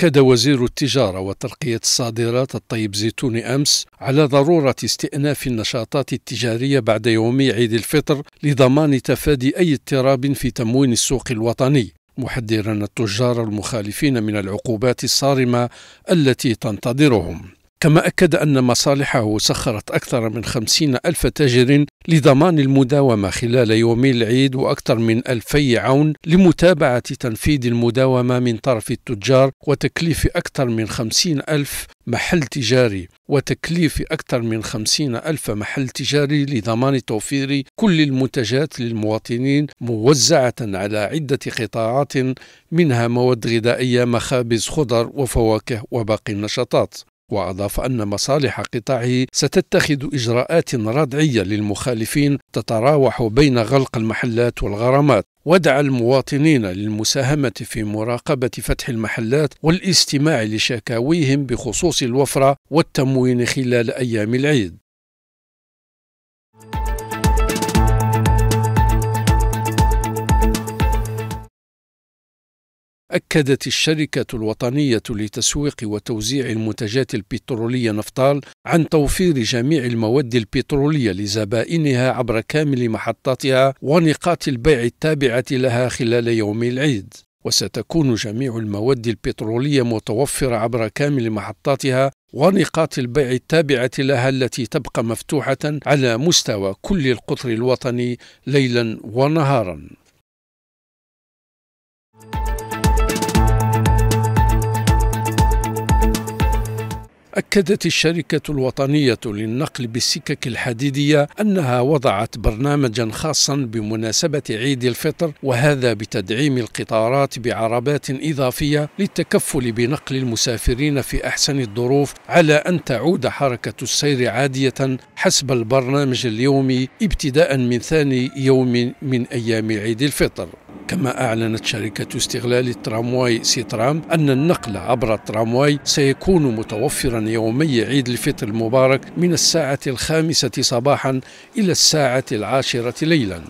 أكد وزير التجارة وترقية الصادرات الطيب زيتوني أمس على ضرورة استئناف النشاطات التجارية بعد يوم عيد الفطر لضمان تفادي أي اضطراب في تموين السوق الوطني محذرا التجار المخالفين من العقوبات الصارمة التي تنتظرهم كما أكد أن مصالحه سخرت أكثر من خمسين ألف تاجر لضمان المداومة خلال يومي العيد وأكثر من ألفي عون لمتابعة تنفيذ المداومة من طرف التجار وتكليف أكثر من خمسين ألف محل تجاري وتكليف أكثر من خمسين ألف محل تجاري لضمان توفير كل المنتجات للمواطنين موزعة على عدة قطاعات منها مواد غذائية مخابز خضر وفواكه وباقي النشاطات وأضاف أن مصالح قطاعه ستتخذ إجراءات ردعية للمخالفين تتراوح بين غلق المحلات والغرامات ودعا المواطنين للمساهمة في مراقبة فتح المحلات والاستماع لشكاويهم بخصوص الوفرة والتموين خلال أيام العيد أكدت الشركة الوطنية لتسويق وتوزيع المنتجات البترولية نفطال عن توفير جميع المواد البترولية لزبائنها عبر كامل محطاتها ونقاط البيع التابعة لها خلال يوم العيد. وستكون جميع المواد البترولية متوفرة عبر كامل محطاتها ونقاط البيع التابعة لها التي تبقى مفتوحة على مستوى كل القطر الوطني ليلا ونهارا أكدت الشركة الوطنية للنقل بالسكك الحديدية أنها وضعت برنامجا خاصا بمناسبة عيد الفطر وهذا بتدعيم القطارات بعربات إضافية للتكفل بنقل المسافرين في أحسن الظروف على أن تعود حركة السير عادية حسب البرنامج اليومي ابتداء من ثاني يوم من أيام عيد الفطر كما أعلنت شركة استغلال الترامواي سيترام أن النقل عبر الترامواي سيكون متوفرا يومي عيد الفطر المبارك من الساعة الخامسة صباحا إلى الساعة العاشرة ليلا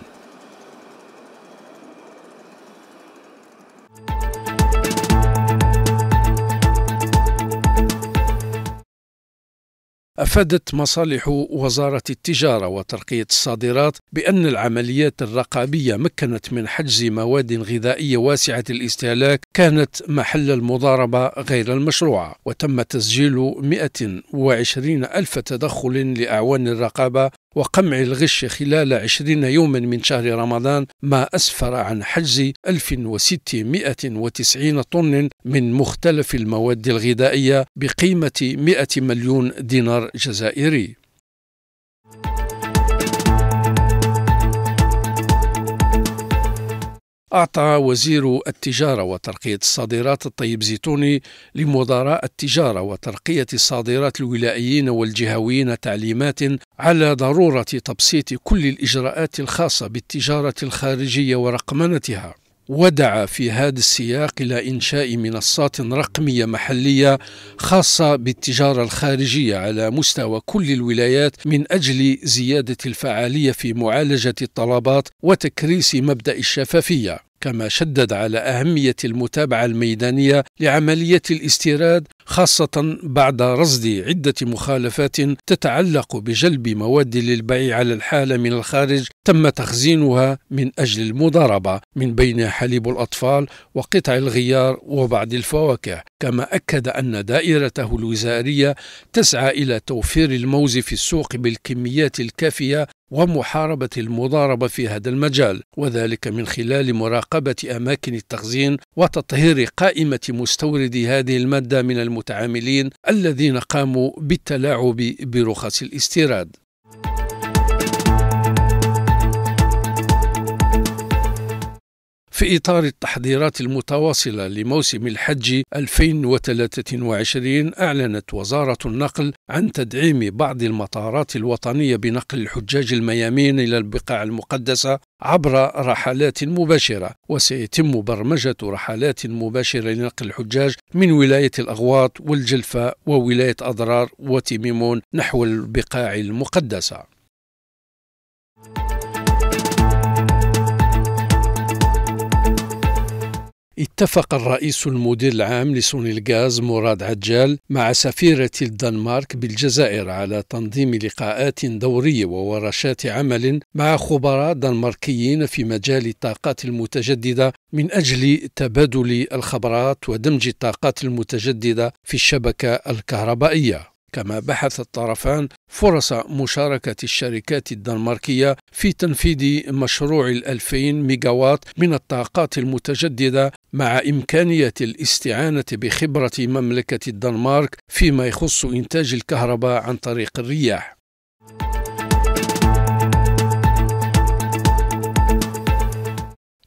أفادت مصالح وزارة التجارة وترقية الصادرات بأن العمليات الرقابية مكنت من حجز مواد غذائية واسعة الاستهلاك كانت محل المضاربة غير المشروعة وتم تسجيل 120 ألف تدخل لأعوان الرقابة وقمع الغش خلال عشرين يوما من شهر رمضان ما أسفر عن حجز 1690 طن من مختلف المواد الغذائية بقيمة 100 مليون دينار جزائري أعطى وزير التجارة وترقية الصادرات الطيب زيتوني لمدراء التجارة وترقية الصادرات الولائيين والجهويين تعليمات على ضرورة تبسيط كل الإجراءات الخاصة بالتجارة الخارجية ورقمنتها ودعا في هذا السياق إلى إنشاء منصات رقمية محلية خاصة بالتجارة الخارجية على مستوى كل الولايات من أجل زيادة الفعالية في معالجة الطلبات وتكريس مبدأ الشفافية كما شدد على أهمية المتابعة الميدانية لعملية الاستيراد خاصة بعد رصد عدة مخالفات تتعلق بجلب مواد للبيع على الحالة من الخارج تم تخزينها من أجل المضاربة من بين حليب الأطفال وقطع الغيار وبعض الفواكه كما أكد أن دائرته الوزارية تسعى إلى توفير الموز في السوق بالكميات الكافية ومحاربة المضاربة في هذا المجال وذلك من خلال مراقبة أماكن التخزين وتطهير قائمة مستوردي هذه المادة من المتعاملين الذين قاموا بالتلاعب برخص الاستيراد في إطار التحضيرات المتواصلة لموسم الحج 2023 أعلنت وزارة النقل عن تدعيم بعض المطارات الوطنية بنقل الحجاج الميامين إلى البقاع المقدسة عبر رحلات مباشرة وسيتم برمجة رحلات مباشرة لنقل الحجاج من ولاية الأغواط والجلفة وولاية أضرار وتيميمون نحو البقاع المقدسة اتفق الرئيس المدير العام لسون الغاز مراد عجال مع سفيرة الدنمارك بالجزائر على تنظيم لقاءات دورية وورشات عمل مع خبراء دنماركيين في مجال الطاقات المتجددة من أجل تبادل الخبرات ودمج الطاقات المتجددة في الشبكة الكهربائية كما بحث الطرفان فرص مشاركة الشركات الدنماركية في تنفيذ مشروع الألفين ميجاوات من الطاقات المتجددة مع إمكانية الاستعانة بخبرة مملكة الدنمارك فيما يخص إنتاج الكهرباء عن طريق الرياح.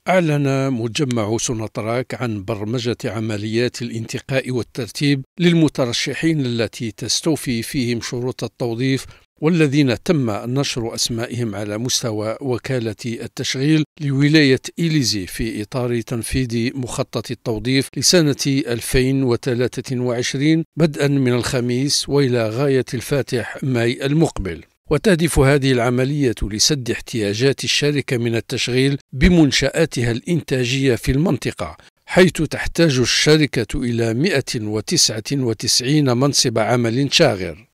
أعلن مجمع سونطراك عن برمجة عمليات الانتقاء والترتيب للمترشحين التي تستوفي فيهم شروط التوظيف والذين تم نشر أسمائهم على مستوى وكالة التشغيل لولاية إليزي في إطار تنفيذ مخطط التوظيف لسنة 2023 بدءا من الخميس وإلى غاية الفاتح ماي المقبل وتهدف هذه العملية لسد احتياجات الشركة من التشغيل بمنشآتها الإنتاجية في المنطقة حيث تحتاج الشركة إلى 199 منصب عمل شاغر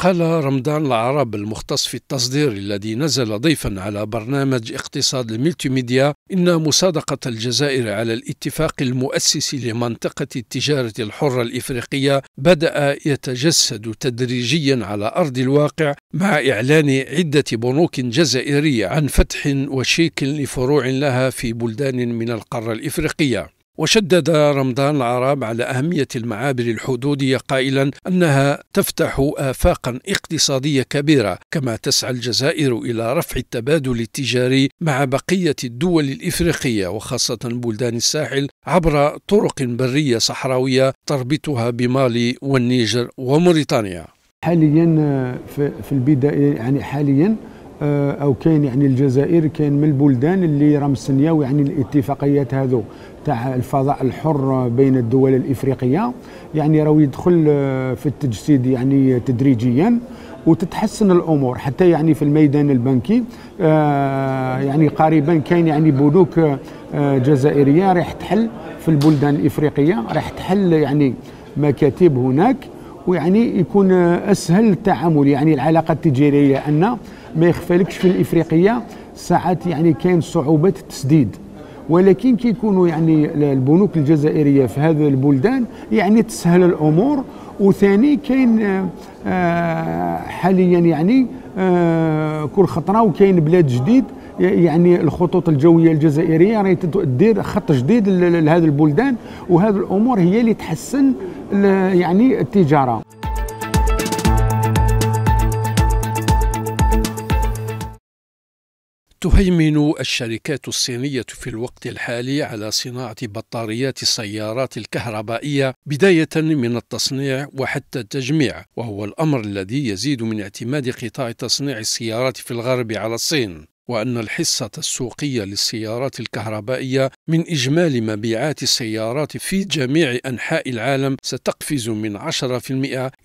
قال رمضان العرب المختص في التصدير الذي نزل ضيفا على برنامج اقتصاد الملتيميديا إن مصادقة الجزائر على الاتفاق المؤسس لمنطقة التجارة الحرة الإفريقية بدأ يتجسد تدريجيا على أرض الواقع مع إعلان عدة بنوك جزائرية عن فتح وشيك لفروع لها في بلدان من القارة الإفريقية وشدد رمضان العرب على أهمية المعابر الحدودية قائلا أنها تفتح آفاقا اقتصادية كبيرة كما تسعى الجزائر إلى رفع التبادل التجاري مع بقية الدول الإفريقية وخاصة بلدان الساحل عبر طرق برية صحراوية تربطها بمالي والنيجر وموريتانيا حاليا آه، في البداية يعني حاليا آه، او كاين يعني الجزائر كاين من البلدان اللي راهم مستنياو يعني الاتفاقيات هذو تاع الفضاء الحر بين الدول الافريقيه يعني راهو يدخل آه، في التجسيد يعني تدريجيا وتتحسن الامور حتى يعني في الميدان البنكي آه، يعني قريبا كاين يعني بنوك جزائريه راح تحل في البلدان الافريقيه راح تحل يعني مكاتب هناك ويعني يكون اسهل التعامل يعني العلاقه التجاريه لان ما يخفالكش في الافريقيه ساعات يعني كاين صعوبات التسديد ولكن كيكونوا يعني البنوك الجزائريه في هذه البلدان يعني تسهل الامور وثاني كاين آه، آه، حاليا يعني آه، كل خطره وكاين بلاد جديد يعني الخطوط الجويه الجزائريه راهي يعني تدير خط جديد لهذه البلدان وهذه الامور هي اللي تحسن يعني التجاره تهيمن الشركات الصينية في الوقت الحالي على صناعة بطاريات السيارات الكهربائية بداية من التصنيع وحتى التجميع، وهو الأمر الذي يزيد من اعتماد قطاع تصنيع السيارات في الغرب على الصين. وأن الحصة السوقية للسيارات الكهربائية من إجمالي مبيعات السيارات في جميع أنحاء العالم ستقفز من 10%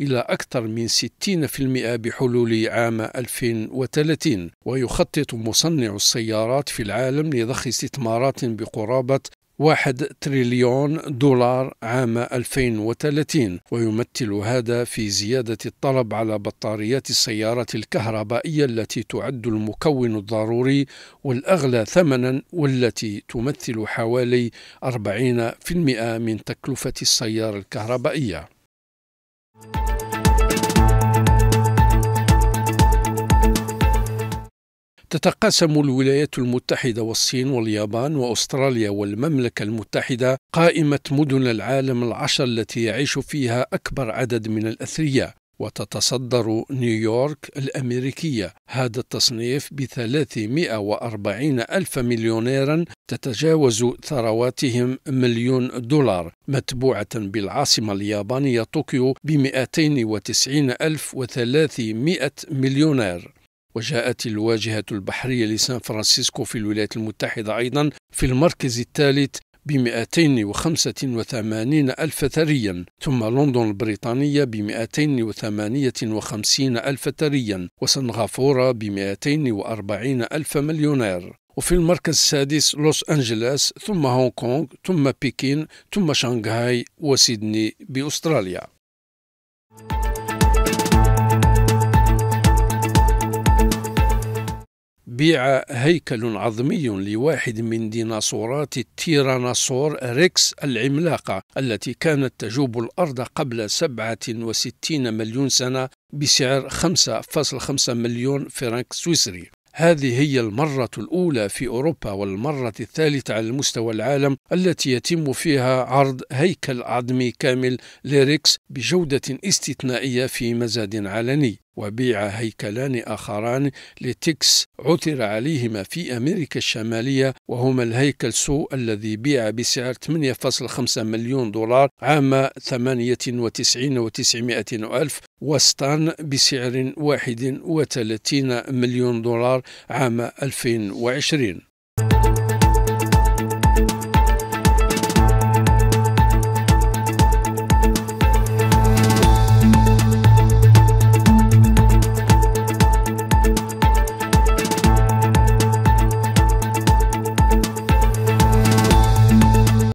إلى أكثر من 60% بحلول عام 2030 ويخطط مصنع السيارات في العالم لضخ استثمارات بقرابة واحد تريليون دولار عام 2030 ويمثل هذا في زيادة الطلب على بطاريات السيارة الكهربائية التي تعد المكون الضروري والأغلى ثمنا والتي تمثل حوالي 40% من تكلفة السيارة الكهربائية تتقاسم الولايات المتحدة والصين واليابان وأستراليا والمملكة المتحدة قائمة مدن العالم العشر التي يعيش فيها أكبر عدد من الأثرياء وتتصدر نيويورك الأمريكية هذا التصنيف ب 340 ألف مليونيرا تتجاوز ثرواتهم مليون دولار متبوعة بالعاصمة اليابانية طوكيو ب 290 ألف وثلاثمائة مليونير وجاءت الواجهة البحرية لسان فرانسيسكو في الولايات المتحدة أيضا في المركز الثالث ب 285 ألف ثريا ثم لندن البريطانية ب 258 ألف ثريا وسنغافورة ب 240 ألف مليونير وفي المركز السادس لوس أنجلس ثم هونغ كونغ ثم بكين ثم شانغهاي وسيدني بأستراليا بيع هيكل عظمي لواحد من ديناصورات التيراناصور ريكس العملاقة التي كانت تجوب الأرض قبل 67 مليون سنة بسعر 5.5 مليون فرنك سويسري هذه هي المرة الأولى في أوروبا والمرة الثالثة على المستوى العالم التي يتم فيها عرض هيكل عظمي كامل ليريكس بجودة استثنائية في مزاد علني وبيع هيكلان آخران لتكس عثر عليهما في أمريكا الشمالية وهما الهيكل سو الذي بيع بسعر 8.5 مليون دولار عام 98 و900 ألف وسطان بسعر 31 مليون دولار عام 2020